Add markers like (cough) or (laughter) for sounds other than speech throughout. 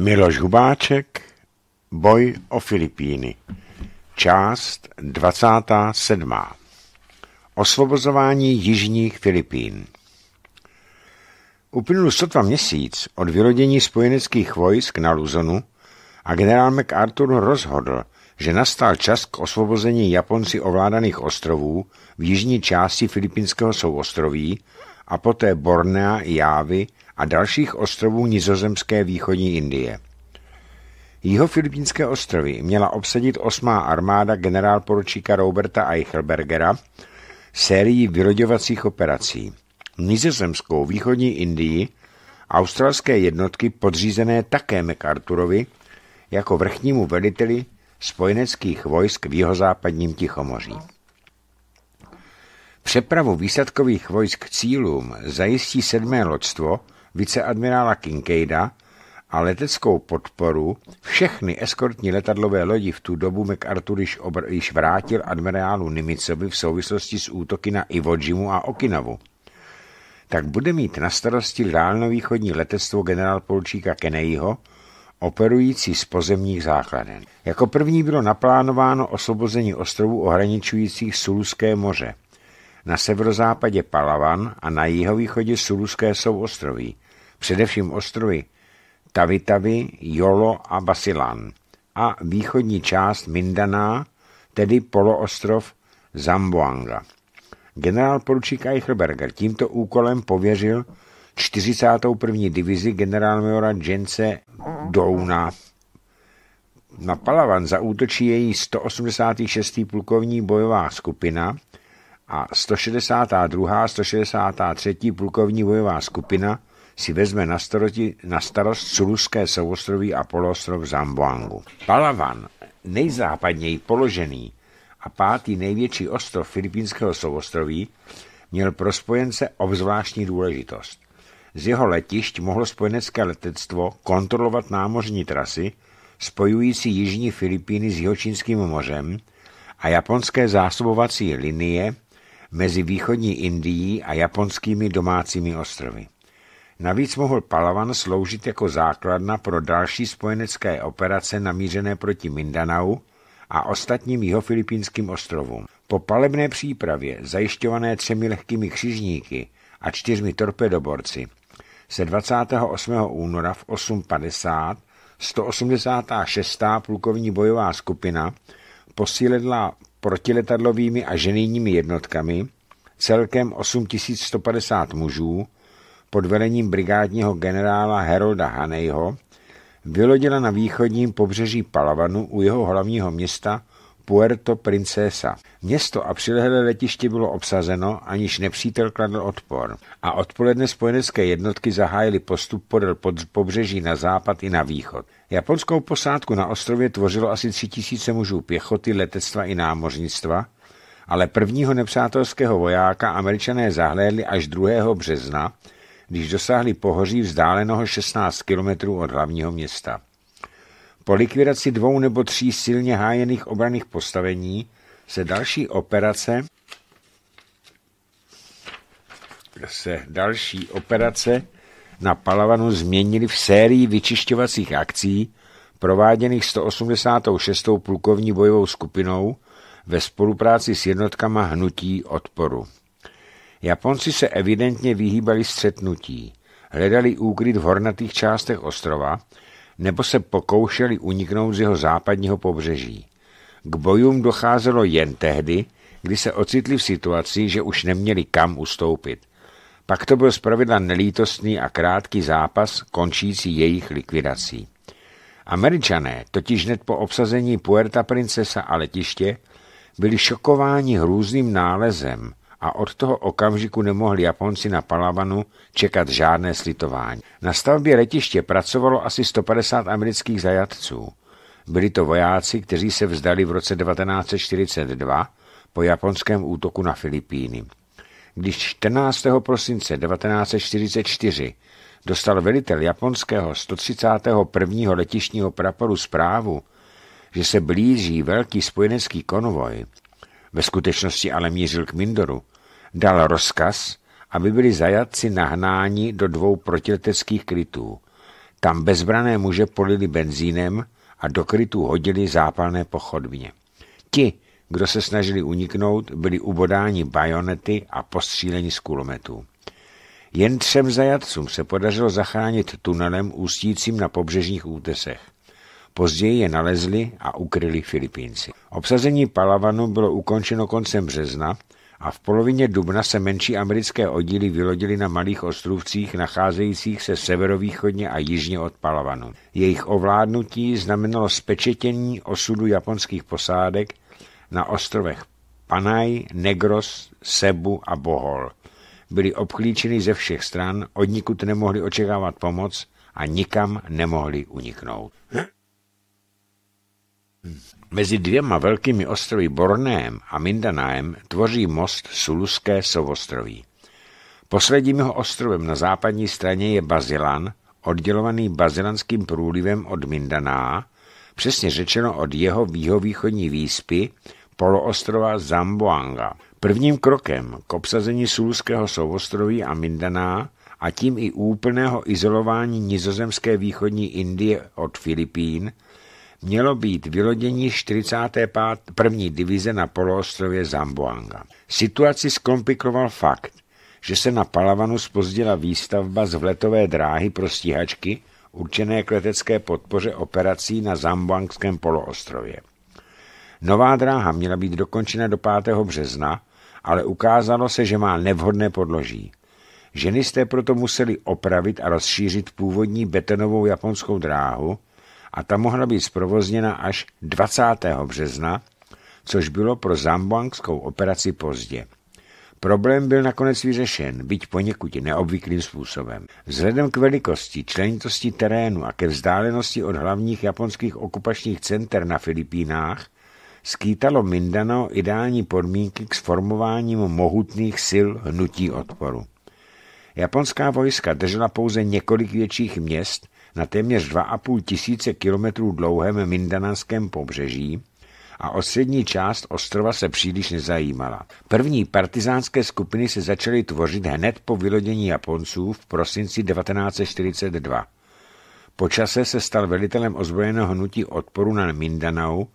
Miloš Hubáček Boj o Filipíny Část 27. Osvobozování jižních Filipín Uplynul sotva měsíc od vyrodění spojeneckých vojsk na Luzonu a generál MacArthur rozhodl, že nastal čas k osvobození Japonci ovládaných ostrovů v jižní části filipínského souostroví a poté Bornea, Jávy a dalších ostrovů nizozemské východní Indie. Filipínské ostrovy měla obsadit osmá armáda generálporučíka Roberta Eichelbergera sérií vyloďovacích operací. Nizozemskou východní Indii australské jednotky podřízené také MacArthurovi jako vrchnímu veliteli spojeneckých vojsk v jihozápadním Tichomoří. Přepravu výsadkových vojsk k cílům zajistí sedmé loďstvo – viceadmirála Kinkejda a leteckou podporu všechny eskortní letadlové lodi v tu dobu MacArthur již, vrátil admirálu Nimicovi v souvislosti s útoky na Iwo Jimu a Okinavu. Tak bude mít na starosti dálnovýchodní letectvo generálpolčíka Kennedyho, operující z pozemních základen. Jako první bylo naplánováno osvobození ostrovů ohraničujících Suluské moře – na severozápadě Palawan a na jihovýchodě Suluské souostroví, především ostrovy Tavitavy, Jolo a Basilan a východní část Mindaná, tedy poloostrov Zamboanga. Generál poručík Eichelberger tímto úkolem pověřil 41. divizi generálmajora Jense Douna. Na Palavan zaútočí její 186. plukovní bojová skupina a 162. 163. plukovní bojová skupina si vezme na, staroti, na starost Suluské souostroví a poloostrov Zamboangu. Palavan, nejzápadněji položený a pátý největší ostrov filipínského souostroví, měl pro spojence obzvláštní důležitost. Z jeho letišť mohlo spojenecké letectvo kontrolovat námořní trasy spojující Jižní Filipíny s Jihočínským mořem a japonské zásobovací linie mezi východní Indií a japonskými domácími ostrovy. Navíc mohl Palawan sloužit jako základna pro další spojenecké operace namířené proti Mindanau a ostatním jihofilipínským ostrovům. Po palebné přípravě, zajišťované třemi lehkými křižníky a čtyřmi torpedoborci, se 28. února v 8.50 186. plukovní bojová skupina posílila, protiletadlovými a ženijními jednotkami, celkem 8150 mužů pod velením brigádního generála Herolda Hanejho vylodila na východním pobřeží Palavanu u jeho hlavního města Puerto Princesa. Město a přilehlé letiště bylo obsazeno, aniž nepřítel kladl odpor a odpoledne spojenecké jednotky zahájily postup podél pobřeží na západ i na východ. Japonskou posádku na ostrově tvořilo asi tři tisíce mužů pěchoty, letectva i námořnictva, ale prvního nepřátelského vojáka američané zahlédli až 2. března, když dosáhli pohoří vzdáleného 16 kilometrů od hlavního města. Po likvidaci dvou nebo tří silně hájených obraných postavení se další operace se další operace na Palavanu změnili v sérii vyčišťovacích akcí, prováděných 186. plukovní bojovou skupinou ve spolupráci s jednotkama hnutí odporu. Japonci se evidentně vyhýbali střetnutí, hledali úkryt v hornatých částech ostrova nebo se pokoušeli uniknout z jeho západního pobřeží. K bojům docházelo jen tehdy, kdy se ocitli v situaci, že už neměli kam ustoupit. Pak to byl zpravidla nelítostný a krátký zápas, končící jejich likvidací. Američané totiž hned po obsazení Puerta Princesa a letiště byli šokováni hrůzným nálezem a od toho okamžiku nemohli Japonci na Palavanu čekat žádné slitování. Na stavbě letiště pracovalo asi 150 amerických zajatců. Byli to vojáci, kteří se vzdali v roce 1942 po japonském útoku na Filipíny když 14. prosince 1944 dostal velitel japonského 131. letišního praporu zprávu, že se blíží velký spojenecký konvoj, ve skutečnosti ale mířil k Mindoru, dal rozkaz, aby byli zajatci nahnáni do dvou protileteckých krytů. Tam bezbrané muže polili benzínem a do krytů hodili zápalné pochodbně. Ti, kdo se snažili uniknout, byli ubodáni bajonety a postříleni z kulometů. Jen třem zajatcům se podařilo zachránit tunelem ústícím na pobřežních útesech. Později je nalezli a ukryli Filipínci. Obsazení Palavanu bylo ukončeno koncem března a v polovině dubna se menší americké oddíly vylodily na malých ostrovcích nacházejících se severovýchodně a jižně od Palavanu. Jejich ovládnutí znamenalo spečetění osudu japonských posádek na ostrovech Panaj, Negros, Sebu a Bohol. Byli obklíčeni ze všech stran, od nikud nemohli očekávat pomoc a nikam nemohli uniknout. Mezi dvěma velkými ostrovy Bornéem a Mindanaem tvoří most Suluské souostroví. Posledním jeho ostrovem na západní straně je Bazilan, oddělovaný bazilanským průlivem od Mindaná, přesně řečeno od jeho výhovýchodní výspy, poloostrova Zamboanga. Prvním krokem k obsazení Sulského souostroví a Mindaná a tím i úplného izolování nizozemské východní Indie od Filipín mělo být vylodění první divize na poloostrově Zamboanga. Situaci zkomplikoval fakt, že se na Palavanu spozdila výstavba z vletové dráhy pro stíhačky určené k letecké podpoře operací na Zamboangském poloostrově. Nová dráha měla být dokončena do 5. března, ale ukázalo se, že má nevhodné podloží. jste proto museli opravit a rozšířit původní betonovou japonskou dráhu a ta mohla být zprovozněna až 20. března, což bylo pro zambuangskou operaci pozdě. Problém byl nakonec vyřešen, byť poněkud neobvyklým způsobem. Vzhledem k velikosti, členitosti terénu a ke vzdálenosti od hlavních japonských okupačních center na Filipínách skýtalo Mindano ideální podmínky k sformováním mohutných sil hnutí odporu. Japonská vojska držela pouze několik větších měst na téměř 2,5 tisíce kilometrů dlouhém Mindanánském pobřeží a o část ostrova se příliš nezajímala. První partizánské skupiny se začaly tvořit hned po vylodění Japonců v prosinci 1942. Po čase se stal velitelem ozbrojeného hnutí odporu na Mindanao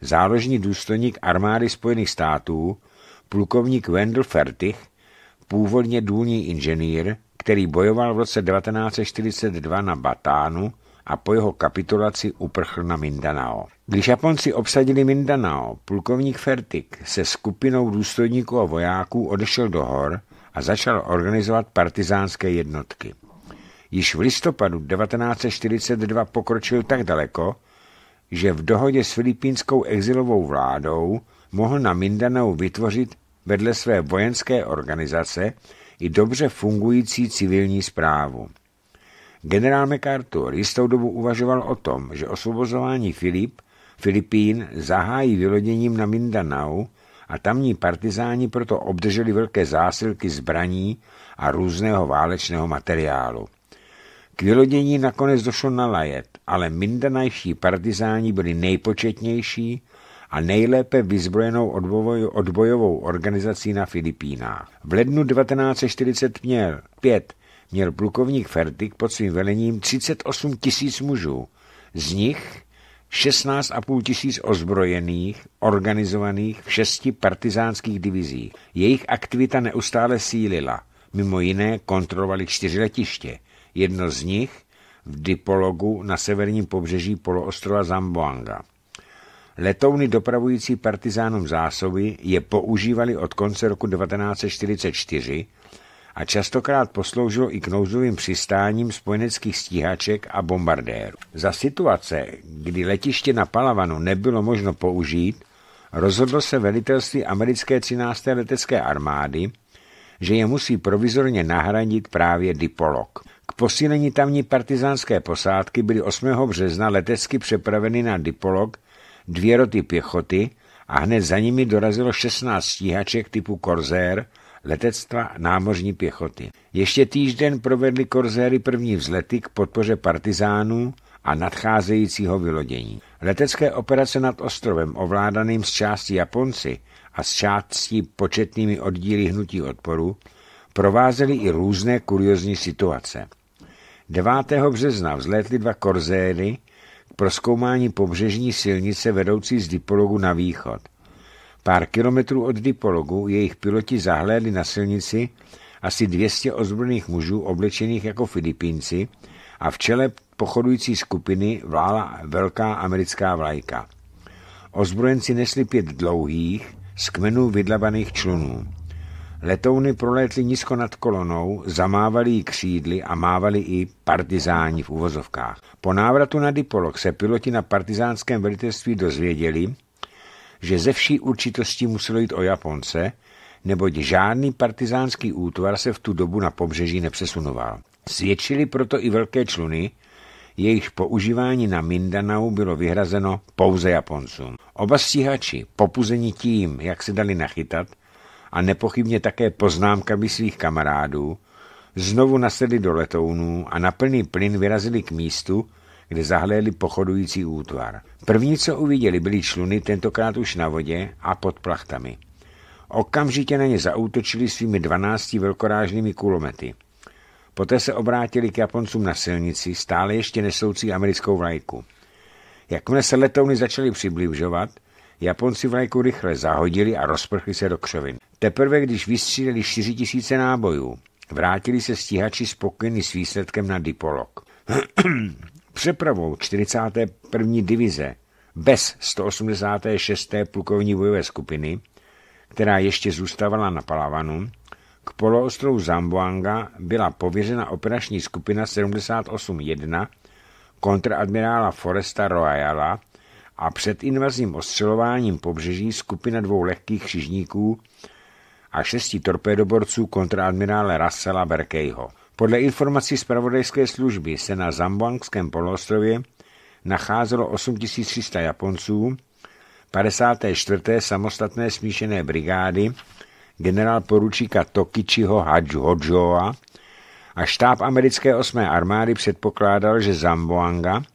záložní důstojník armády Spojených států, plukovník Wendell Fertig, původně důlní inženýr, který bojoval v roce 1942 na Batánu a po jeho kapitulaci uprchl na Mindanao. Když Japonci obsadili Mindanao, plukovník Fertig se skupinou důstojníků a vojáků odešel do hor a začal organizovat partizánské jednotky. Již v listopadu 1942 pokročil tak daleko, že v dohodě s filipínskou exilovou vládou mohl na Mindanao vytvořit vedle své vojenské organizace i dobře fungující civilní zprávu. Generál MacArthur jistou dobu uvažoval o tom, že osvobozování Filip, Filipín zahájí vyloděním na Mindanao a tamní partizáni proto obdrželi velké zásilky zbraní a různého válečného materiálu. K vylodění nakonec došlo na Lajet, ale mindanajší partizáni byli nejpočetnější a nejlépe vyzbrojenou odbojovou organizací na Filipínách. V lednu 1945 měl plukovník Fertig pod svým velením 38 tisíc mužů, z nich 16,5 tisíc ozbrojených, organizovaných v šesti partizánských divizích. Jejich aktivita neustále sílila. Mimo jiné kontrolovali čtyři letiště – jedno z nich v Dipologu na severním pobřeží poloostrova Zamboanga. Letouny dopravující partizánům zásoby je používali od konce roku 1944 a častokrát posloužilo i k nouzovým přistáním spojeneckých stíhaček a bombardérů. Za situace, kdy letiště na Palavanu nebylo možno použít, rozhodlo se velitelství americké 13. letecké armády, že je musí provizorně nahradit právě Dipolog. K posílení tamní partizánské posádky byly 8. března letecky přepraveny na Dipolog dvě roty pěchoty a hned za nimi dorazilo 16 stíhaček typu Korzér letectva námořní pěchoty. Ještě týžden provedli korzéry první vzlety k podpoře partizánů a nadcházejícího vylodění. Letecké operace nad ostrovem, ovládaným z části Japonci a z části početnými oddíly hnutí odporu, provázely i různé kuriozní situace. 9. března vzlétly dva korzéry k proskoumání pobřežní silnice vedoucí z Dipologu na východ. Pár kilometrů od Dipologu jejich piloti zahlédli na silnici asi 200 ozbrojených mužů oblečených jako Filipínci a v čele pochodující skupiny vlála velká americká vlajka. Ozbrojenci nesli pět dlouhých, z kmenů vydlabaných člunů. Letouny prolétly nízko nad kolonou, zamávali jí křídly a mávali i partizáni v uvozovkách. Po návratu na Dipolok se piloti na partizánském velitelství dozvěděli, že ze vší určitosti muselo jít o Japonce, neboť žádný partizánský útvar se v tu dobu na pobřeží nepřesunoval. Svědčili proto i velké čluny, jejich používání na Mindanau bylo vyhrazeno pouze Japoncům. Oba stíhači, popuzení tím, jak se dali nachytat, a nepochybně také poznámkami svých kamarádů, znovu nasedli do letounů a na plný plyn vyrazili k místu, kde zahléli pochodující útvar. První, co uviděli, byly čluny, tentokrát už na vodě a pod plachtami. Okamžitě na ně zautočili svými dvanácti velkorážnými kulomety. Poté se obrátili k Japoncům na silnici, stále ještě nesoucí americkou vlajku. Jakmile se letouny začaly přibližovat, Japonci vlajku rychle zahodili a rozprchli se do křovin. Teprve když vystříleli 4 tisíce nábojů, vrátili se stíhači spokojeni s výsledkem na Dipolok. (clears throat) Přepravou 41. divize bez 186. plukovní bojové skupiny, která ještě zůstávala na Palavanu, k poloostrovu Zamboanga byla pověřena operační skupina 78.1 kontradmirála Foresta Royala a před invazním ostřelováním pobřeží skupina dvou lehkých křižníků a šesti torpédoborců kontraadmirále Russella Berkejho. Podle informací zpravodajské služby se na Zamboangském poloostrově nacházelo 8300 Japonců, 54. samostatné smíšené brigády generál poručíka Tokichiho Hodžoa a štáb americké 8. armády předpokládal, že Zamboanga –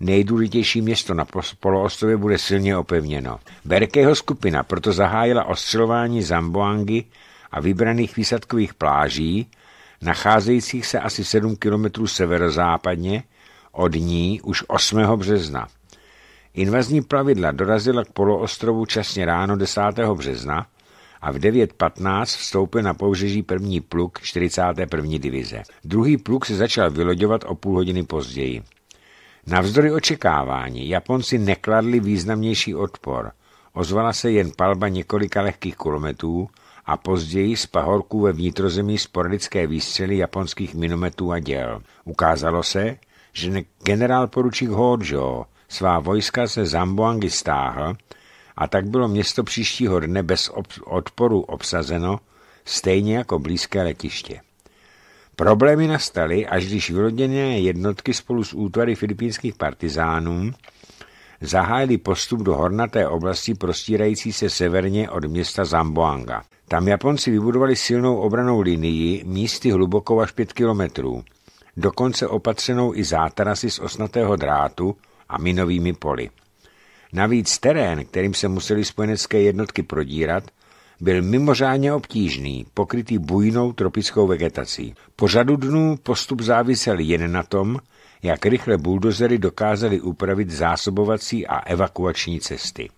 nejdůležitější město na poloostrově bude silně opevněno. Berkeho skupina proto zahájila ostřelování Zamboangy a vybraných výsadkových pláží, nacházejících se asi 7 km severozápadně od ní už 8. března. Invazní plavidla dorazila k poloostrovu časně ráno 10. března a v 9.15 vstoupil na pobřeží první pluk 41. divize. Druhý pluk se začal vyloďovat o půl hodiny později. Navzdory očekávání Japonci nekladli významnější odpor. Ozvala se jen palba několika lehkých kulometů a později z pahorků ve vnitrozemí sporadické výstřely japonských minometů a děl. Ukázalo se, že generál poručík Hojo svá vojska ze Zamboangy stáhl a tak bylo město příštího dne bez odporu obsazeno, stejně jako blízké letiště. Problémy nastaly, až když vyloděné jednotky spolu s útvary filipínských partizánů zahájili postup do hornaté oblasti prostírající se severně od města Zamboanga. Tam Japonci vybudovali silnou obranou linii místy hlubokou až 5 kilometrů, dokonce opatřenou i zátarasy z osnatého drátu a minovými poli. Navíc terén, kterým se museli spojenecké jednotky prodírat, byl mimořádně obtížný, pokrytý bujnou tropickou vegetací. Po řadu dnů postup závisel jen na tom, jak rychle buldozery dokázali upravit zásobovací a evakuační cesty.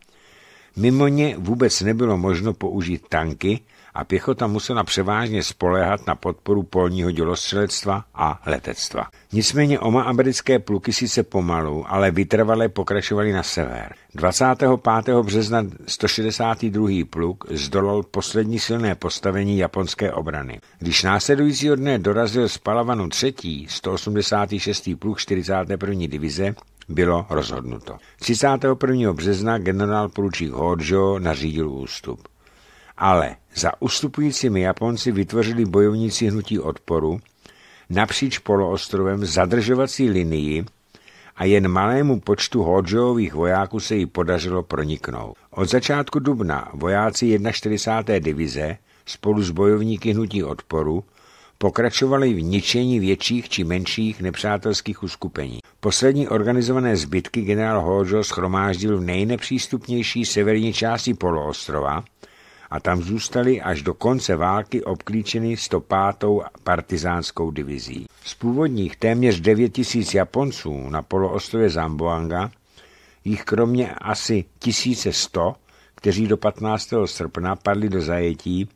Mimo ně vůbec nebylo možno použít tanky a pěchota musela převážně spoléhat na podporu polního dělostřelectva a letectva. Nicméně oma americké pluky sice pomalu, ale vytrvale pokračovaly na sever. 25. března 162. pluk zdolal poslední silné postavení japonské obrany. Když následujícího dne dorazil z Palavanu 3. 186. pluk 41. divize, bylo rozhodnuto. 31. března generál poručík Hodžo nařídil ústup ale za ustupujícími Japonci vytvořili bojovníci hnutí odporu napříč poloostrovem zadržovací linii a jen malému počtu Hojoových vojáků se jí podařilo proniknout. Od začátku dubna vojáci 41. divize spolu s bojovníky hnutí odporu pokračovali v ničení větších či menších nepřátelských uskupení. Poslední organizované zbytky generál Hojo schromáždil v nejnepřístupnější severní části poloostrova a tam zůstali až do konce války obklíčeny 105. partizánskou divizí. Z původních téměř 9 000 Japonců na poloostrově Zamboanga jich kromě asi 1100, kteří do 15. srpna padli do zajetí,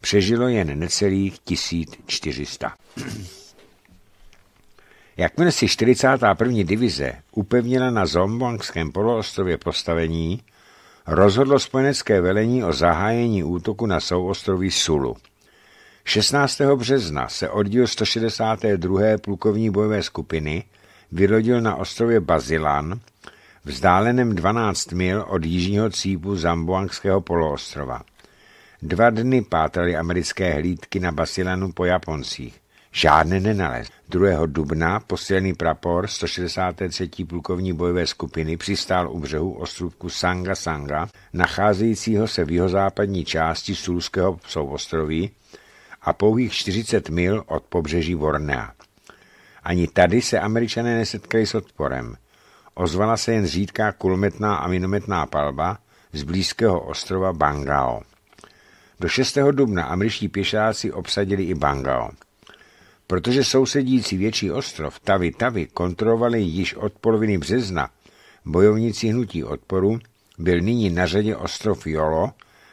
přežilo jen necelých 1400. Jakmile si 41. divize upevnila na Zombongském poloostrově postavení, rozhodlo spojenecké velení o zahájení útoku na souostroví Sulu. 16. března se oddíl 162. plukovní bojové skupiny vyrodil na ostrově Bazilan, vzdáleném 12 mil od jižního cípu Zamboangského poloostrova. Dva dny pátrali americké hlídky na Basilanu po Japoncích žádné nenalez. 2. dubna posílený prapor 163. plukovní bojové skupiny přistál u břehu ostrovku Sanga Sanga, nacházejícího se v jihozápadní části Sulského souostroví a pouhých 40 mil od pobřeží Vornea. Ani tady se američané nesetkali s odporem. Ozvala se jen řídká kulometná a minometná palba z blízkého ostrova Bangao. Do 6. dubna američtí pěšáci obsadili i Bangao. Protože sousedící větší ostrov Tavy Tavy kontrolovali již od poloviny března bojovníci hnutí odporu, byl nyní na řadě ostrov Jolo,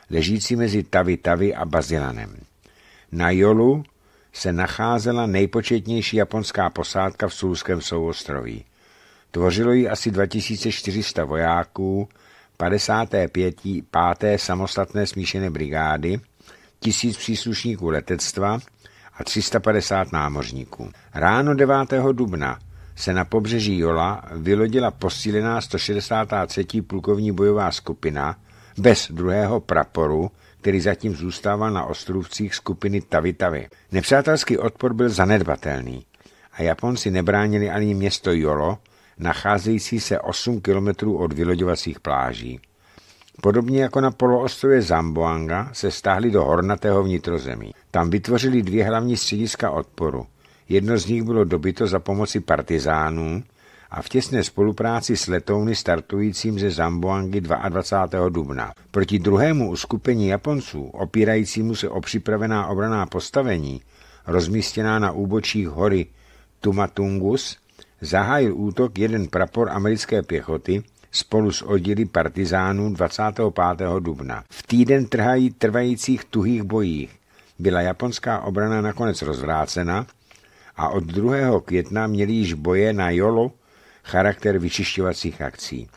ležící mezi Tavy Tavy a Bazilanem. Na Jolu se nacházela nejpočetnější japonská posádka v Sulském souostroví. Tvořilo ji asi 2400 vojáků, 55. 5. samostatné smíšené brigády, tisíc příslušníků letectva, a 350 námořníků. Ráno 9. dubna se na pobřeží Jola vylodila posílená 163. plukovní bojová skupina bez druhého praporu, který zatím zůstával na ostrovcích skupiny Tavitavy. Nepřátelský odpor byl zanedbatelný a Japonci nebránili ani město Jolo, nacházející se 8 kilometrů od vyloďovacích pláží. Podobně jako na poloostrově Zamboanga se stáhli do hornatého vnitrozemí. Tam vytvořili dvě hlavní střediska odporu. Jedno z nich bylo dobyto za pomoci partizánů a v těsné spolupráci s letouny startujícím ze Zamboangy 22. dubna. Proti druhému uskupení Japonců, opírajícímu se o připravená obraná postavení, rozmístěná na úbočích hory Tumatungus, zahájil útok jeden prapor americké pěchoty, spolu s oddíly partizánů 25. dubna. V týden trhají trvajících tuhých bojích byla japonská obrana nakonec rozvrácena a od 2. května měly již boje na Jolo charakter vyčišťovacích akcí.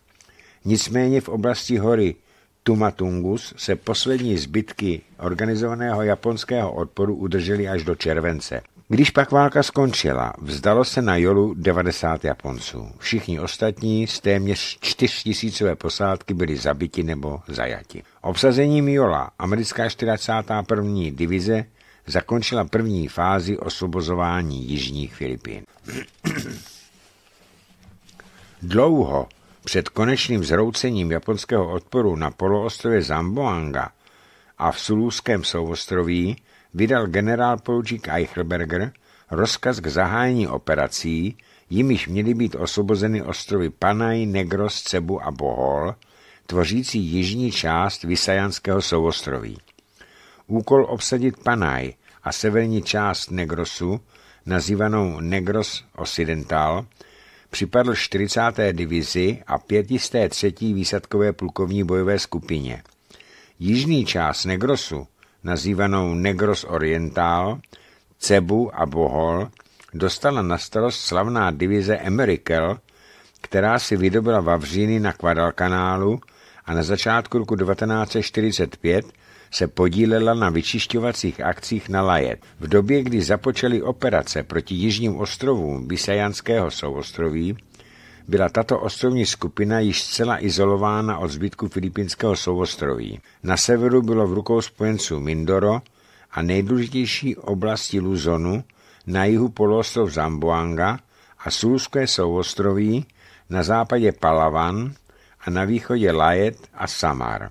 Nicméně v oblasti hory Tumatungus se poslední zbytky organizovaného japonského odporu udržely až do července. Když pak válka skončila, vzdalo se na Jolu 90 Japonců. Všichni ostatní z téměř 4000 posádky byli zabiti nebo zajati. Obsazením Jola americká 41. divize zakončila první fázi osvobozování jižních Filipín. (clears throat) Dlouho před konečným zhroucením japonského odporu na poloostrově Zamboanga a v Sulůském souostroví vydal poručík Eichelberger rozkaz k zahájení operací, jimiž měly být osvobozeny ostrovy Panaj, Negros, Cebu a Bohol, tvořící jižní část Vysajanského souostroví. Úkol obsadit Panaj a severní část Negrosu, nazývanou Negros Occidental, připadl 40. divizi a 503. výsadkové plukovní bojové skupině. Jižní část Negrosu nazývanou Negros Oriental, Cebu a Bohol, dostala na starost slavná divize Emerikel, která si vydobila Vavříny na Kvadalkanálu a na začátku roku 1945 se podílela na vyčišťovacích akcích na Lajet. V době, kdy započaly operace proti jižním ostrovům Visajanského souostroví, byla tato ostrovní skupina již zcela izolována od zbytku filipínského souostroví. Na severu bylo v rukou spojenců Mindoro a nejdůležitější oblasti Luzonu, na jihu poloostrov Zamboanga a Sulské souostroví, na západě Palawan a na východě Lajet a Samar.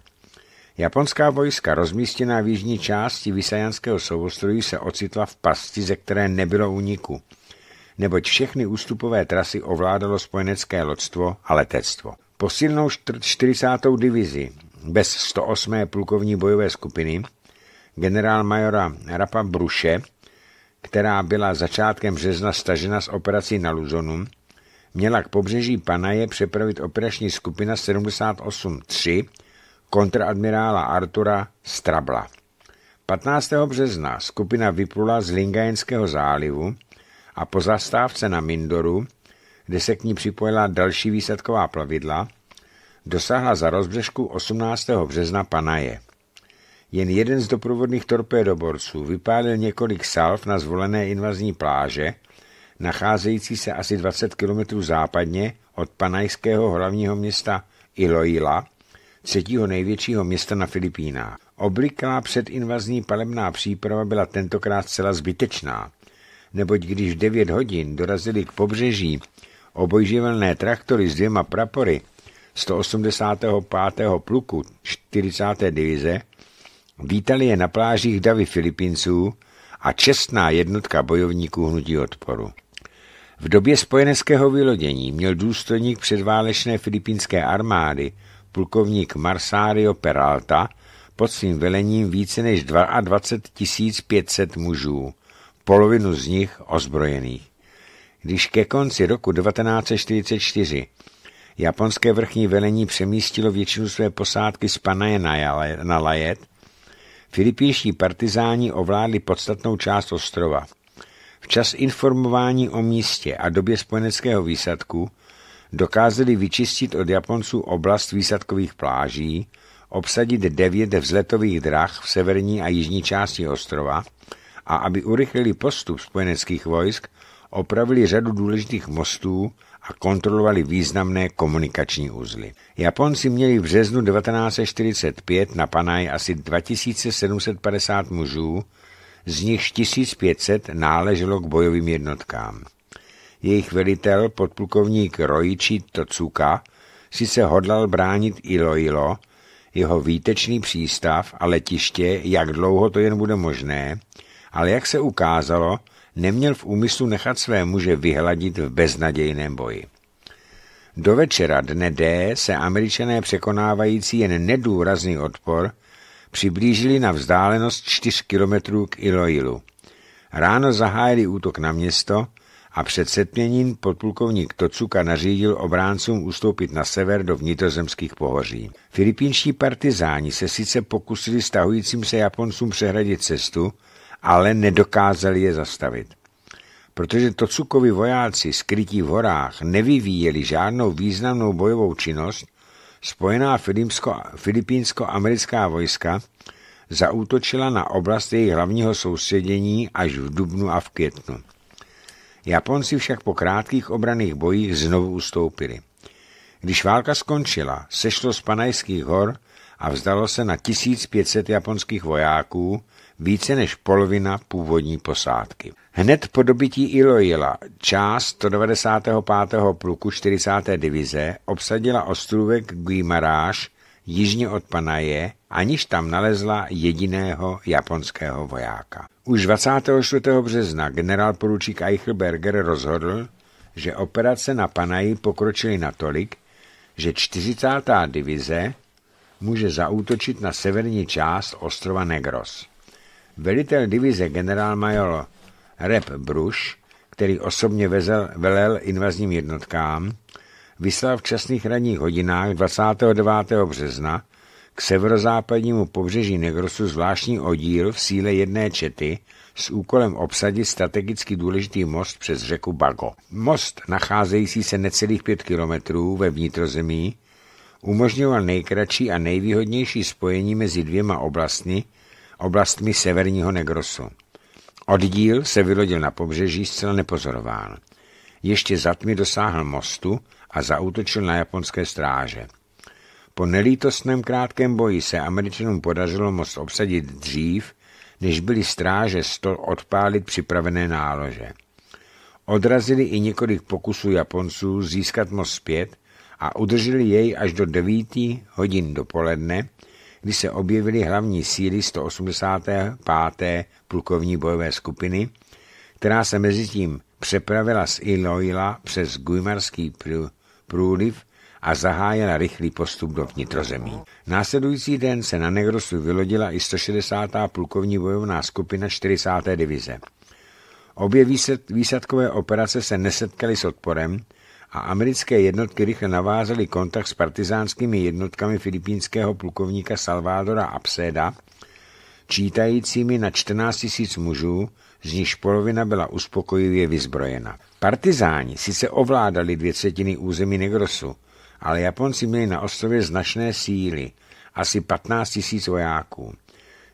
Japonská vojska rozmístěná v jižní části Visajanského souostroví se ocitla v pasti, ze které nebylo úniku – neboť všechny ústupové trasy ovládalo spojenecké lodstvo a letectvo. silnou 40. divizi bez 108. plukovní bojové skupiny generál majora Rapa Bruše, která byla začátkem března stažena z operací na Luzonu, měla k pobřeží Panaje přepravit operační skupina 78-3 kontraadmirála Artura Strabla. 15. března skupina vyplula z Lingajenského zálivu a po zastávce na Mindoru, kde se k ní připojila další výsadková plavidla, dosáhla za rozbřežku 18. března Panaje. Jen jeden z doprovodných torpédoborců vypálil několik salv na zvolené invazní pláže, nacházející se asi 20 km západně od panajského hlavního města Iloila, třetího největšího města na Filipínách. Obliklá předinvazní palebná příprava byla tentokrát zcela zbytečná neboť když devět hodin dorazili k pobřeží obojživelné traktory s dvěma prapory 185. pluku 40. divize, vítali je na plážích davy Filipinců a čestná jednotka bojovníků hnutí odporu. V době spojeneckého vylodění měl důstojník předválečné filipínské armády plukovník Marsario Peralta pod svým velením více než 22 500 mužů, polovinu z nich ozbrojených. Když ke konci roku 1944 japonské vrchní velení přemístilo většinu své posádky z Panaje na Lajet, filipínští partizáni ovládli podstatnou část ostrova. Včas informování o místě a době spojeneckého výsadku dokázali vyčistit od Japonců oblast výsadkových pláží, obsadit devět vzletových drah v severní a jižní části ostrova a aby urychlili postup spojeneckých vojsk, opravili řadu důležitých mostů a kontrolovali významné komunikační uzly. Japonci měli v březnu 1945 na Panaj asi 2750 mužů, z nichž 1500 náleželo k bojovým jednotkám. Jejich velitel, podplukovník Roichi Totsuka, sice hodlal bránit Iloilo, jeho výtečný přístav a letiště, jak dlouho to jen bude možné, ale jak se ukázalo, neměl v úmyslu nechat své muže vyhladit v beznadějném boji. Do večera dne D se američané překonávající jen nedůrazný odpor přiblížili na vzdálenost 4 kilometrů k Iloilu. Ráno zahájili útok na město a před setměním podplukovník Tocuka nařídil obráncům ustoupit na sever do vnitrozemských pohoří. Filipínští partizáni se sice pokusili stahujícím se Japoncům přehradit cestu, ale nedokázali je zastavit. Protože Tocukovi vojáci skrytí v horách nevyvíjeli žádnou významnou bojovou činnost, spojená filipínsko-americká vojska zaútočila na oblast jejich hlavního soustředění až v dubnu a v květnu. Japonci však po krátkých obraných bojích znovu ustoupili. Když válka skončila, sešlo z Panajských hor a vzdalo se na 1500 japonských vojáků, více než polovina původní posádky. Hned po dobití Iloila část 195. pluku 40. divize obsadila ostrůvek Guimaráš jižně od Panaje, aniž tam nalezla jediného japonského vojáka. Už 24. března generál poručík Eichelberger rozhodl, že operace na Panaji pokročily natolik, že 40. divize může zaútočit na severní část ostrova Negros. Velitel divize generálmajor Rep Bruš, který osobně vezel, velel invazním jednotkám, vyslal v časných ranních hodinách 29. března k severozápadnímu pobřeží Negrosu zvláštní oddíl v síle jedné čety s úkolem obsadit strategicky důležitý most přes řeku Bago. Most, nacházející se necelých pět kilometrů ve vnitrozemí, umožňoval nejkratší a nejvýhodnější spojení mezi dvěma oblastmi, oblastmi severního Negrosu. Oddíl se vylodil na pobřeží zcela nepozorován. Ještě za tmy dosáhl mostu a zautočil na japonské stráže. Po nelítostném krátkém boji se Američanům podařilo most obsadit dřív, než byly stráže stol odpálit připravené nálože. Odrazili i několik pokusů Japonců získat most zpět a udrželi jej až do 9 hodin dopoledne, kdy se objevily hlavní síly 185. plukovní bojové skupiny, která se mezitím přepravila z Iloila přes Guimarský průliv a zahájila rychlý postup do vnitrozemí. Následující den se na Negrosu vylodila i 160. plukovní bojovná skupina 40. divize. Obě výsadkové operace se nesetkaly s odporem, a americké jednotky rychle navázaly kontakt s partizánskými jednotkami filipínského plukovníka Salvadora Abseda, čítajícími na 14 000 mužů, z nichž polovina byla uspokojivě vyzbrojena. Partizáni sice ovládali dvě třetiny území Negrosu, ale Japonci měli na ostrově značné síly, asi 15 000 vojáků.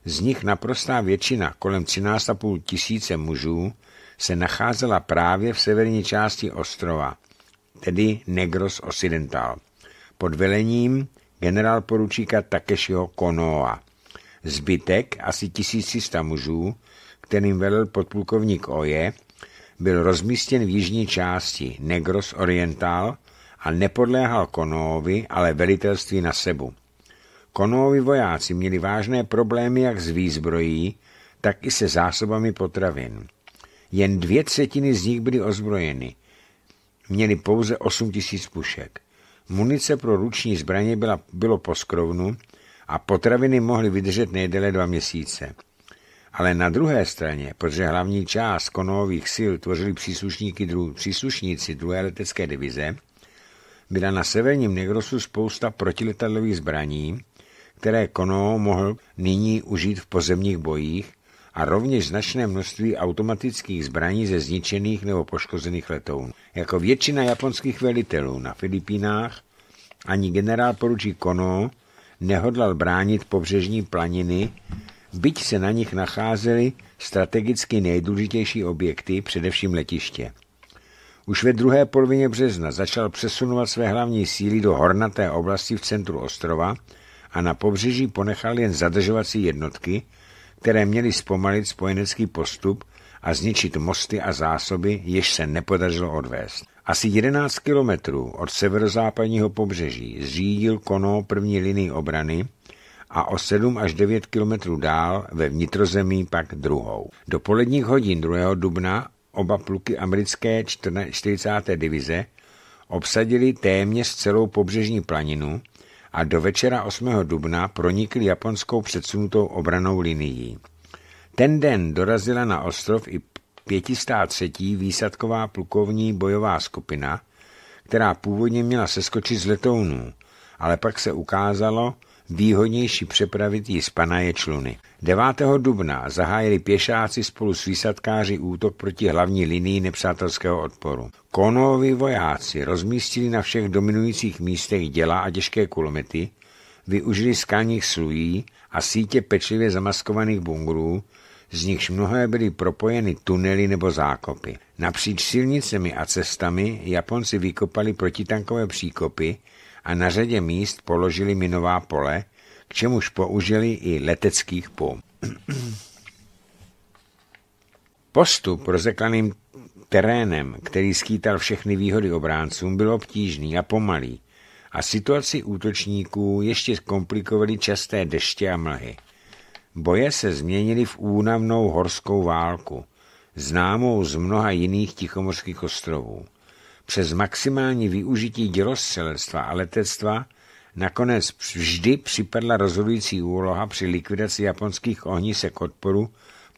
Z nich naprostá většina, kolem 13,5 tisíce mužů, se nacházela právě v severní části ostrova, tedy Negros Occidental, pod velením generálporučíka Takeshiho Konoa. Zbytek, asi 1300 mužů, kterým velel podplukovník Oje, byl rozmístěn v jižní části Negros Oriental a nepodléhal Konoovi, ale velitelství na sebu. Konoovi vojáci měli vážné problémy jak s výzbrojí, tak i se zásobami potravin. Jen dvě třetiny z nich byly ozbrojeny měli pouze 8 tisíc pušek. Munice pro ruční zbraně byla, bylo po skrovnu a potraviny mohly vydržet nejdéle dva měsíce. Ale na druhé straně, protože hlavní část konových sil tvořili příslušníky dru, příslušníci druhé letecké divize, byla na severním Negrosu spousta protiletadlových zbraní, které Kono mohl nyní užít v pozemních bojích, a rovněž značné množství automatických zbraní ze zničených nebo poškozených letounů. Jako většina japonských velitelů na Filipínách ani generál poručí Kono nehodlal bránit pobřežní planiny, byť se na nich nacházely strategicky nejdůležitější objekty, především letiště. Už ve druhé polovině března začal přesunovat své hlavní síly do hornaté oblasti v centru ostrova a na pobřeží ponechal jen zadržovací jednotky, které měly zpomalit spojenecký postup a zničit mosty a zásoby, jež se nepodařilo odvést. Asi 11 kilometrů od severozápadního pobřeží zřídil Kono první linii obrany a o 7 až 9 kilometrů dál ve vnitrozemí pak druhou. Do poledních hodin 2. dubna oba pluky americké 40. divize obsadili téměř celou pobřežní planinu a do večera 8. dubna pronikl japonskou předsunutou obranou linií. Ten den dorazila na ostrov i 503. výsadková plukovní bojová skupina, která původně měla seskočit z letounů, ale pak se ukázalo, Výhodnější přepravit ji z Panaje Čluny. 9. dubna zahájili pěšáci spolu s výsadkáři útok proti hlavní linii nepřátelského odporu. Konovi vojáci rozmístili na všech dominujících místech děla a těžké kulomety, využili skalních slují a sítě pečlivě zamaskovaných bungrů, z nichž mnohé byly propojeny tunely nebo zákopy. Napříč silnicemi a cestami Japonci vykopali protitankové příkopy, a na řadě míst položili minová pole, k čemuž použili i leteckých pům. Postup rozeklaným terénem, který skýtal všechny výhody obráncům, byl obtížný a pomalý a situaci útočníků ještě komplikovaly časté deště a mlhy. Boje se změnily v únavnou horskou válku, známou z mnoha jiných tichomorských ostrovů přes maximální využití dělostřelectva a letectva nakonec vždy připadla rozhodující úloha při likvidaci japonských ohnisek odporu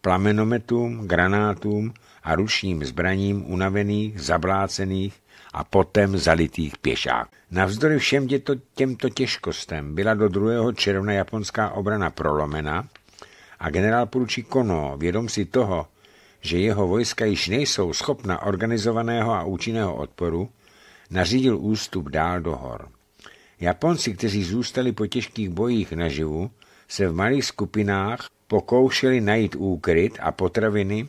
plamenometům, granátům a ručním zbraním unavených, zablácených a potem zalitých pěšák. Navzdory všem těto, těmto těžkostem byla do 2. června japonská obrana prolomena a generál poručí Kono, vědom si toho, že jeho vojska již nejsou schopna organizovaného a účinného odporu, nařídil ústup dál do hor. Japonci, kteří zůstali po těžkých bojích naživu, se v malých skupinách pokoušeli najít úkryt a potraviny,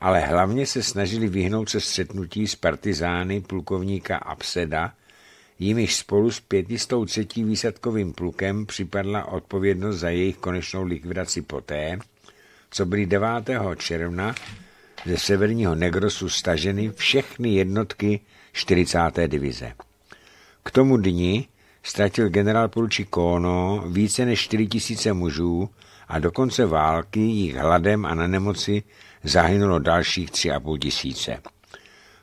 ale hlavně se snažili vyhnout se střetnutí s partizány plukovníka Abseda, jimiž spolu s 503. výsadkovým plukem připadla odpovědnost za jejich konečnou likvidaci poté, co byly 9. června ze severního Negrosu staženy všechny jednotky 40. divize. K tomu dni ztratil generál poručí Kono více než 4 000 mužů a do konce války jich hladem a na nemoci zahynulo dalších 3,5 tisíce.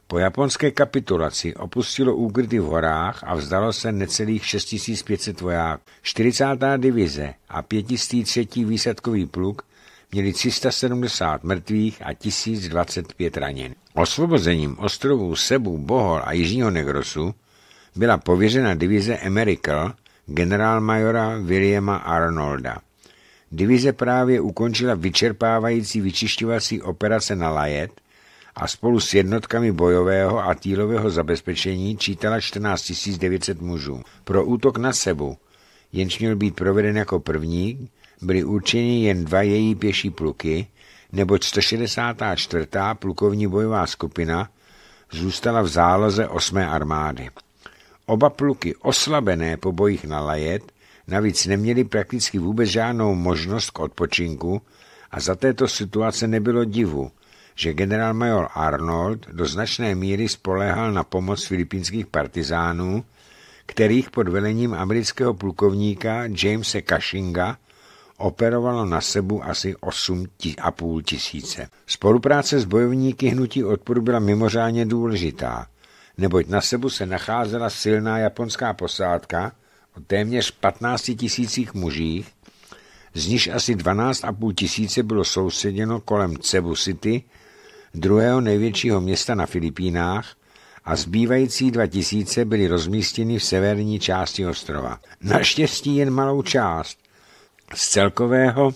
Po japonské kapitulaci opustilo úkryty v horách a vzdalo se necelých 6500 vojáků. 40. divize a 503. výsadkový pluk měli 370 mrtvých a 1025 raněn. Osvobozením ostrovů Sebu, Bohol a Jižního Negrosu byla pověřena divize Americal generálmajora Williama Arnolda. Divize právě ukončila vyčerpávající vyčišťovací operace na Lajet a spolu s jednotkami bojového a týlového zabezpečení čítala 14 900 mužů. Pro útok na Sebu, jenž měl být proveden jako první, byly určeny jen dva její pěší pluky, neboť 164. plukovní bojová skupina zůstala v záloze 8. armády. Oba pluky, oslabené po bojích na Lajet, navíc neměly prakticky vůbec žádnou možnost k odpočinku a za této situace nebylo divu, že generál Major Arnold do značné míry spoléhal na pomoc filipínských partizánů, kterých pod velením amerického plukovníka Jamesa Cushinga operovalo na sebu asi 8,5 tisíce. Spolupráce s bojovníky hnutí odporu byla mimořádně důležitá, neboť na sebu se nacházela silná japonská posádka o téměř 15 tisících mužích, z níž asi 12,5 tisíce bylo soustředěno kolem Cebu City, druhého největšího města na Filipínách, a zbývající dva tisíce byly rozmístěny v severní části ostrova. Naštěstí jen malou část, z celkového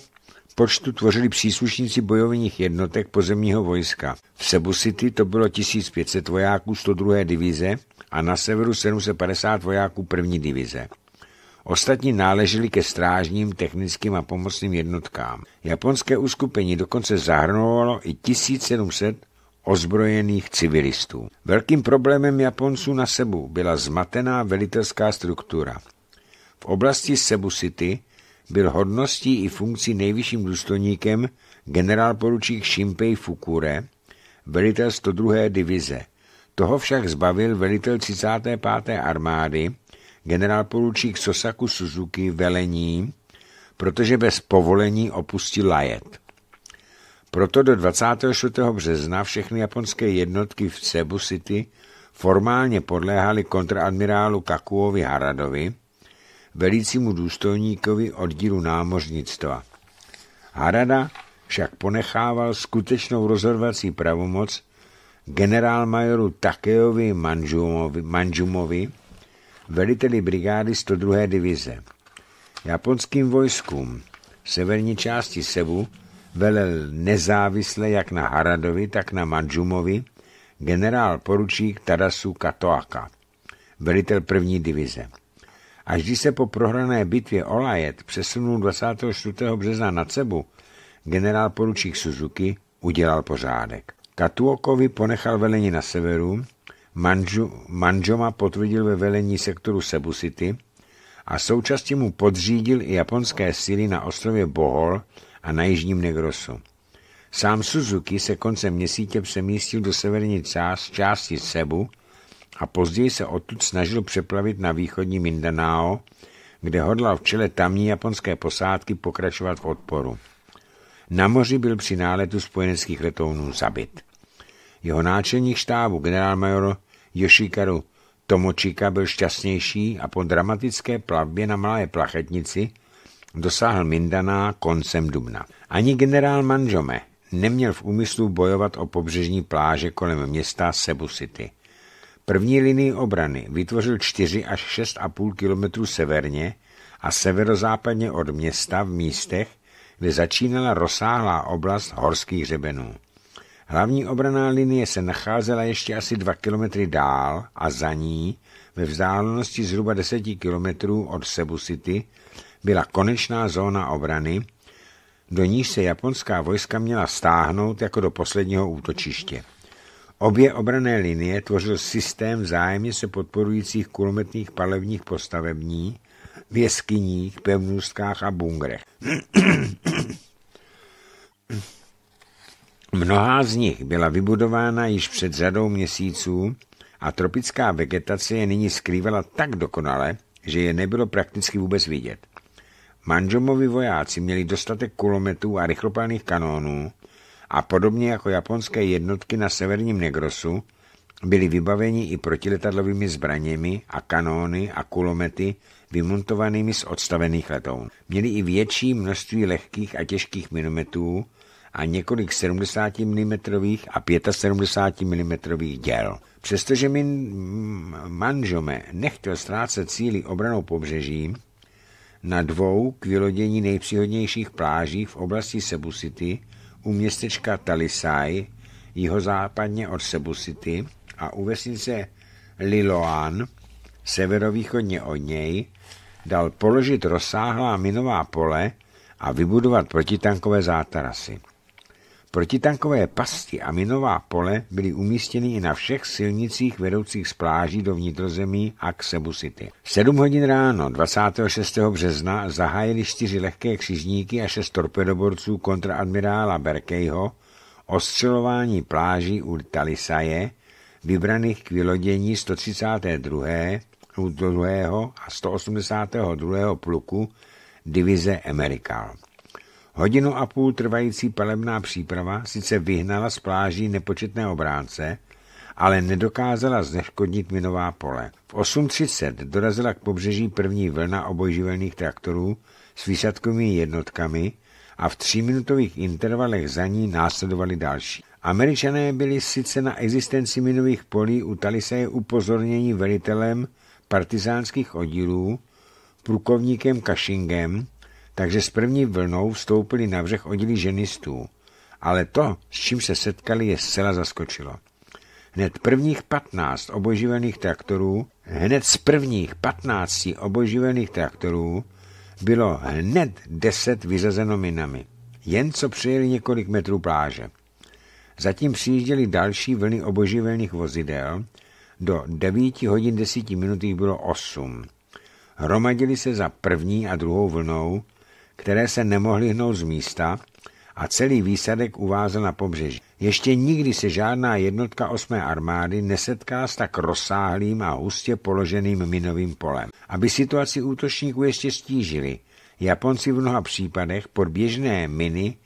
počtu tvořili příslušníci bojovních jednotek pozemního vojska. V Sebu City to bylo 1500 vojáků 102. divize a na severu 750 vojáků 1. divize. Ostatní náleželi ke strážním, technickým a pomocným jednotkám. Japonské uskupení dokonce zahrnovalo i 1700 ozbrojených civilistů. Velkým problémem Japonců na Sebu byla zmatená velitelská struktura. V oblasti Sebu City byl hodností i funkcí nejvyšším důstojníkem generálporučík Shimpei Fukure, velitel 102. divize. Toho však zbavil velitel 35. armády, generálporučík Sosaku Suzuki velení, protože bez povolení opustil Lajet. Proto do 26. března všechny japonské jednotky v Cebu City formálně podléhaly kontradmirálu Kakuovi Haradovi, velícímu důstojníkovi oddílu námořnictva. Harada však ponechával skutečnou rozhodovací pravomoc generálmajoru Takeovi Manžumovi, veliteli brigády 102. divize. Japonským vojskům severní části Sebu velel nezávisle jak na Haradovi, tak na Manžumovi generál poručík Tadasu Katoaka, velitel první divize. Až když se po prohrané bitvě Olajet přesunul 24. března na Cebu, generál poručík Suzuki udělal pořádek. Katuokovi ponechal velení na severu, Manžu, Manžoma potvrdil ve velení sektoru Cebu City a současně mu podřídil i japonské síly na ostrově Bohol a na jižním Negrosu. Sám Suzuki se koncem měsíce přemístil do severní část, části Cebu a později se odtud snažil přeplavit na východní Mindanao, kde hodlal v čele tamní japonské posádky pokračovat v odporu. Na moři byl při náletu spojeneckých letounů zabit. Jeho náčelník štábu, generálmajor Yoshikaru Tomočika, byl šťastnější a po dramatické plavbě na Malé plachetnici dosáhl Mindaná koncem dubna. Ani generál Manžome neměl v úmyslu bojovat o pobřežní pláže kolem města Cebu City. První linii obrany vytvořil 4 až 6,5 kilometrů severně a severozápadně od města v místech, kde začínala rozsáhlá oblast horských řebenů. Hlavní obraná linie se nacházela ještě asi 2 kilometry dál a za ní, ve vzdálenosti zhruba 10 kilometrů od Cebu City, byla konečná zóna obrany, do níž se japonská vojska měla stáhnout jako do posledního útočiště. Obě obrané linie tvořil systém vzájemně se podporujících kulometných palevních postavební v jeskyních, pevnůstkách a bungrech. (clears throat) Mnohá z nich byla vybudována již před řadou měsíců a tropická vegetace je nyní skrývala tak dokonale, že je nebylo prakticky vůbec vidět. Manžomovi vojáci měli dostatek kulometů a rychlopalných kanónů, a podobně jako japonské jednotky na severním Negrosu byly vybaveni i protiletadlovými zbraněmi a kanóny a kulomety vymontovanými z odstavených letoun. Měli i větší množství lehkých a těžkých minometů a několik 70 mm a 75 mm děl. Přestože min Manžome nechtěl ztrácet cíly obranou pobřeží, na dvou k vylodění nejpříhodnějších plážích v oblasti Sebusity u městečka Talisaj, jihozápadně od Cebu City a u vesnice Liloan, severovýchodně od něj, dal položit rozsáhlá minová pole a vybudovat protitankové zátarasy. Protitankové pasti a minová pole byly umístěny i na všech silnicích vedoucích z pláží do vnitrozemí a k Sebu City. V 7 hodin ráno 26. března zahájili čtyři lehké křižníky a šest torpedoborců kontraadmirála Berkeyho ostřelování pláží u Talisaje, vybraných k vylodění 132. a 182. pluku divize Amerikál. Hodinu a půl trvající palebná příprava sice vyhnala z pláží nepočetné obránce, ale nedokázala zneškodnit minová pole. V 8.30 dorazila k pobřeží první vlna obojživelných traktorů s výsadkovými jednotkami a v tříminutových intervalech za ní následovali další. Američané byli sice na existenci minových polí u Taliseje upozornění velitelem partizánských oddílů, průkovníkem Kašingem, takže s první vlnou vstoupili na břeh oddělí ženistů. Ale to, s čím se setkali, je zcela zaskočilo. Hned prvních patnáct obojživelných traktorů, hned z prvních patnácti obojživelných traktorů bylo hned deset vyřazeno minami, jen co přijeli několik metrů pláže. Zatím přijížděly další vlny obojživelných vozidel, do 9 hodin 10 minut jich bylo 8. Hromadili se za první a druhou vlnou, které se nemohly hnout z místa a celý výsadek uvázl na pobřeží. Ještě nikdy se žádná jednotka osmé armády nesetká s tak rozsáhlým a hustě položeným minovým polem. Aby situaci útočníků ještě stížili, Japonci v mnoha případech pod běžné miny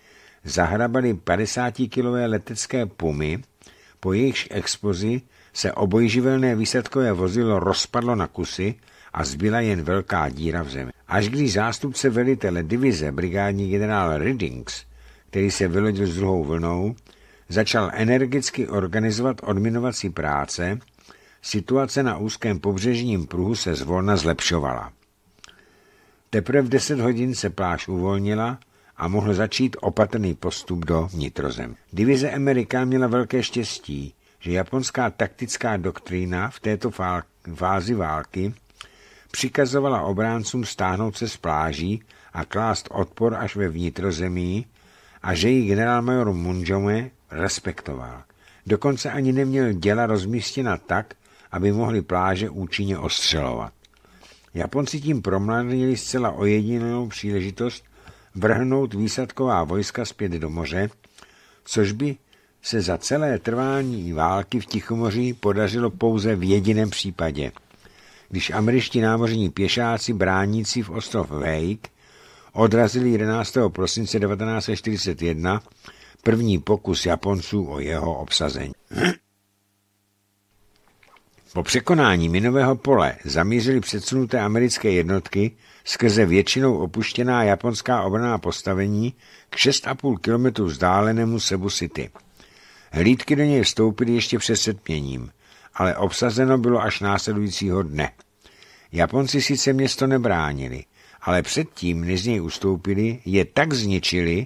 zahrabali 50-kilové letecké pumy, po jejichž expozi se obojživelné výsadkové vozilo rozpadlo na kusy a zbyla jen velká díra v zemi. Až když zástupce velitele divize brigádní generál Riddings, který se vylodil s druhou vlnou, začal energicky organizovat odminovací práce, situace na úzkém pobřežním pruhu se zvolna zlepšovala. Teprve v 10 hodin se pláž uvolnila a mohl začít opatrný postup do vnitrozem. Divize Amerika měla velké štěstí, že japonská taktická doktrína v této fázi války přikazovala obráncům stáhnout se z pláží a klást odpor až ve vnitrozemí a že ji generálmajor Munjome respektoval. Dokonce ani neměl děla rozmístěna tak, aby mohli pláže účinně ostřelovat. Japonci tím promladili zcela jedinou příležitost vrhnout výsadková vojska zpět do moře, což by se za celé trvání války v Tichomoří podařilo pouze v jediném případě – když američtí námořní pěšáci bránící v ostrov Wake odrazili 11. prosince 1941 první pokus Japonců o jeho obsazení. Po překonání minového pole zamířili předsunuté americké jednotky skrze většinou opuštěná japonská obraná postavení k 6,5 km vzdálenému Sebu City. Hlídky do něj vstoupily ještě před setměním – ale obsazeno bylo až následujícího dne. Japonci sice město nebránili, ale předtím, než z něj ustoupili, je tak zničili,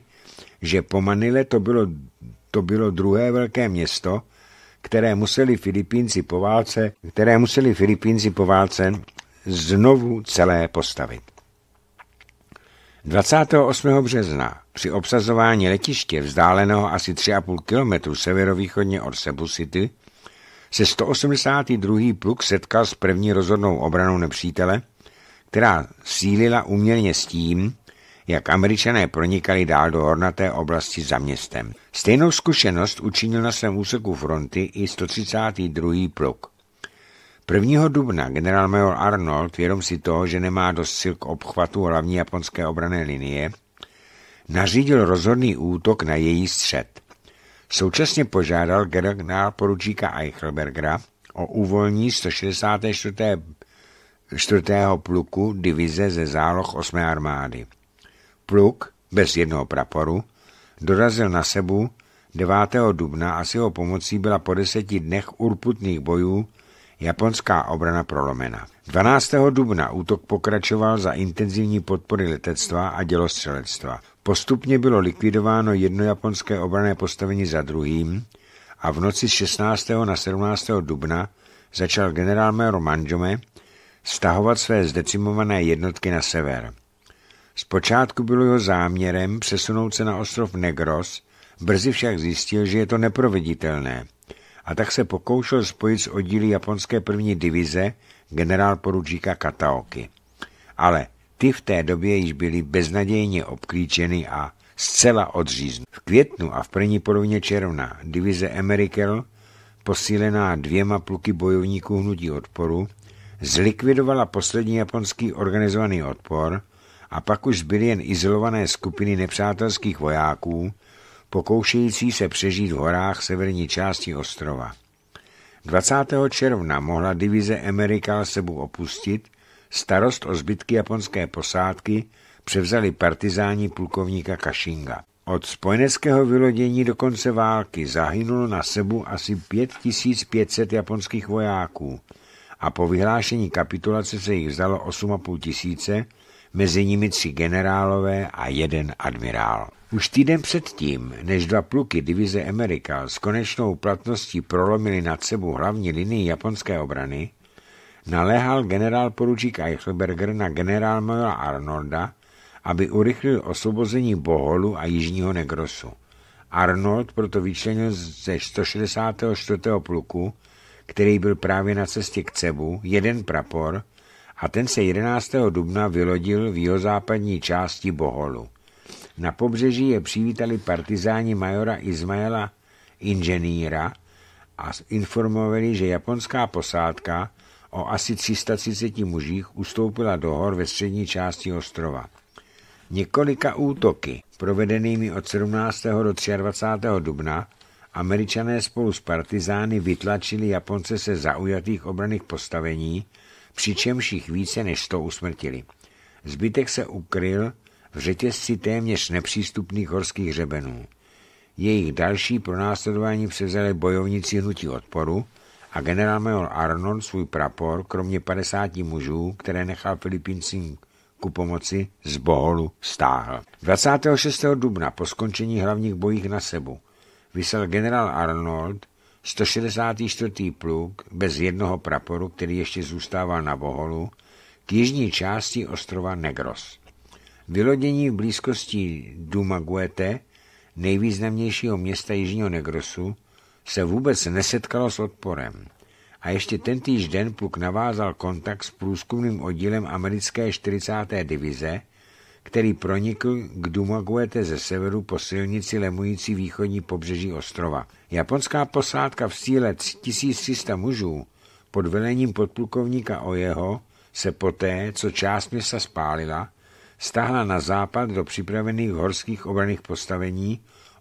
že po Manile to bylo, to bylo druhé velké město, které museli Filipínci po válce, které museli Filipínci po válce znovu celé postavit. 28. března při obsazování letiště vzdáleného asi 3,5 km severovýchodně od Cebu City se 182. pluk setkal s první rozhodnou obranou nepřítele, která sílila uměrně s tím, jak američané pronikali dál do hornaté oblasti za městem. Stejnou zkušenost učinil na svém úseku fronty i 132. pluk. 1. dubna generál Major Arnold, vědom si toho, že nemá dost sil k obchvatu hlavní japonské obrané linie, nařídil rozhodný útok na její střed – Současně požádal generál poručíka Eichelbergera o uvolní 164. 4. pluku divize ze záloh 8. armády. Pluk bez jednoho praporu dorazil na Sebu 9. dubna a s jeho pomocí byla po deseti dnech urputných bojů japonská obrana prolomena. 12. dubna útok pokračoval za intenzivní podpory letectva a dělostřelectva. Postupně bylo likvidováno jedno japonské obrané postavení za druhým a v noci z 16. na 17. dubna začal generál Mero Manjome stahovat své zdecimované jednotky na sever. Zpočátku bylo jeho záměrem přesunout se na ostrov Negros, brzy však zjistil, že je to neproveditelné a tak se pokoušel spojit s oddíly japonské první divize generál poručíka Kataoky. Ale ty v té době již byly beznadějně obklíčeny a zcela odřízny. V květnu a v první polovině června divize Amerikel, posílená dvěma pluky bojovníků hnutí odporu, zlikvidovala poslední japonský organizovaný odpor a pak už byly jen izolované skupiny nepřátelských vojáků, pokoušející se přežít v horách severní části ostrova. 20. června mohla divize Amerikal sebou opustit Starost o zbytky japonské posádky převzali partizáni plukovníka Kašinga. Od spojeneckého vylodění do konce války zahynulo na Sebu asi 5500 japonských vojáků a po vyhlášení kapitulace se jich vzalo 8,5 tisíce, mezi nimi tři generálové a jeden admirál. Už týden předtím, než dva pluky divize Amerika s konečnou platností prolomily nad sebou hlavní linii japonské obrany, naléhal generál poručík Eichelberger na generálmajora Arnolda, aby urychlil osvobození Boholu a Jižního Negrosu. Arnold proto vyčlenil ze 164. pluku, který byl právě na cestě k Cebu, jeden prapor a ten se 11. dubna vylodil v jihozápadní části Boholu. Na pobřeží je přivítali partizáni majora Izmaela Inženýra a informovali, že japonská posádka o asi 330 mužích ustoupila do hor ve střední části ostrova. Několika útoky, provedenými od 17. do 23. dubna, američané spolu s partizány vytlačili Japonce se zaujatých obraných postavení, přičemž jich více než 100 usmrtili. Zbytek se ukryl v řetězci téměř nepřístupných horských řebenů. Jejich další pronásledování převzali bojovníci hnutí odporu, a generál major Arnon svůj prapor, kromě 50 mužů, které nechal Filipíncím ku pomoci, z Boholu stáhl. 26. dubna po skončení hlavních bojích na Sebu vysel generál Arnold 164. pluk bez jednoho praporu, který ještě zůstával na Boholu, k jižní části ostrova Negros. Vylodění v blízkosti Dumaguete, nejvýznamnějšího města Jižního Negrosu, se vůbec nesetkalo s odporem. A ještě tentýž den pluk navázal kontakt s průzkumným oddílem americké 40. divize, který pronikl k Dumaguete ze severu po silnici lemující východní pobřeží ostrova. Japonská posádka v síle 1300 mužů pod velením podplukovníka Ojeho se poté, co část města spálila, stáhla na západ do připravených horských obraných postavení,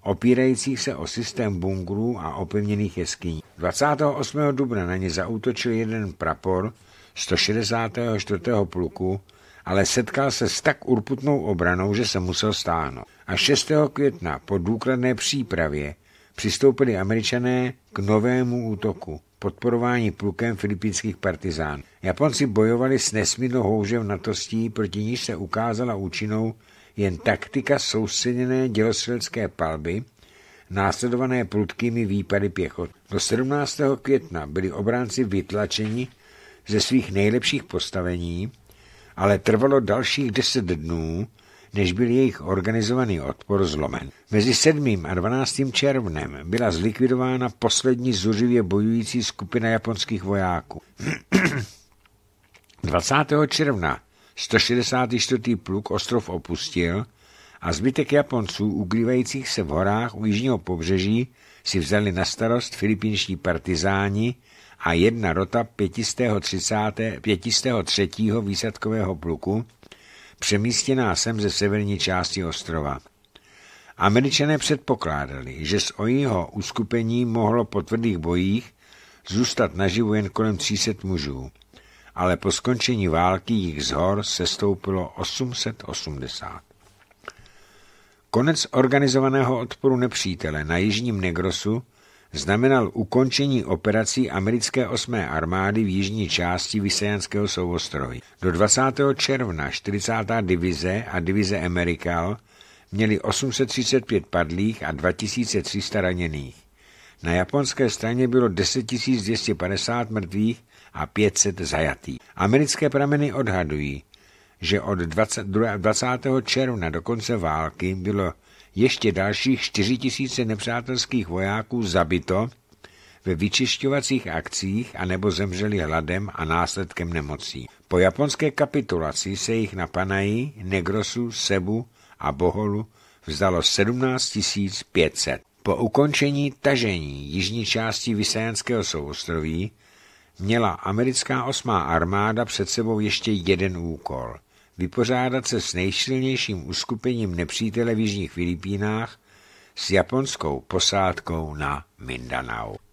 opírajících se o systém bunkrů a opevněných jeskyní. 28. dubna na ně zautočil jeden prapor 164. pluku, ale setkal se s tak urputnou obranou, že se musel stáhnout. A 6. května po důkladné přípravě přistoupili američané k novému útoku, podporování plukem filipínských partizánů. Japonci bojovali s nesmírnou houževnatostí, proti níž se ukázala účinnou jen taktika soustředěné dělostřelecké palby, následované prudkými výpady pěchot. Do 17. května byli obránci vytlačeni ze svých nejlepších postavení, ale trvalo dalších deset dnů, než byl jejich organizovaný odpor zlomen. Mezi 7. a 12. červnem byla zlikvidována poslední zuřivě bojující skupina japonských vojáků. 20. (clears throat) června 164. pluk ostrov opustil a zbytek Japonců ukrývajících se v horách u jižního pobřeží si vzali na starost filipínští partizáni a jedna rota 530, 503. výsadkového pluku přemístěná sem ze severní části ostrova. Američané předpokládali, že z ojího uskupení mohlo po tvrdých bojích zůstat naživu jen kolem 300 mužů ale po skončení války jich z hor sestoupilo 880. Konec organizovaného odporu nepřítele na jižním Negrosu znamenal ukončení operací americké 8. armády v jižní části Visejanského souostroví. Do 20. června 40. divize a divize Amerikal měli 835 padlých a 2300 raněných. Na japonské straně bylo 10 250 mrtvých a 500 zajatý. Americké prameny odhadují, že od 20, 20. června do konce války bylo ještě dalších 4 000 nepřátelských vojáků zabito ve vyčišťovacích akcích anebo zemřeli hladem a následkem nemocí. Po japonské kapitulaci se jich na Panaji, Negrosu, Sebu a Boholu vzdalo 17 500. Po ukončení tažení jižní části Vysajanského souostroví měla americká osmá armáda před sebou ještě jeden úkol – vypořádat se s nejsilnějším uskupením nepřítele v Jižních Filipínách s japonskou posádkou na Mindanao.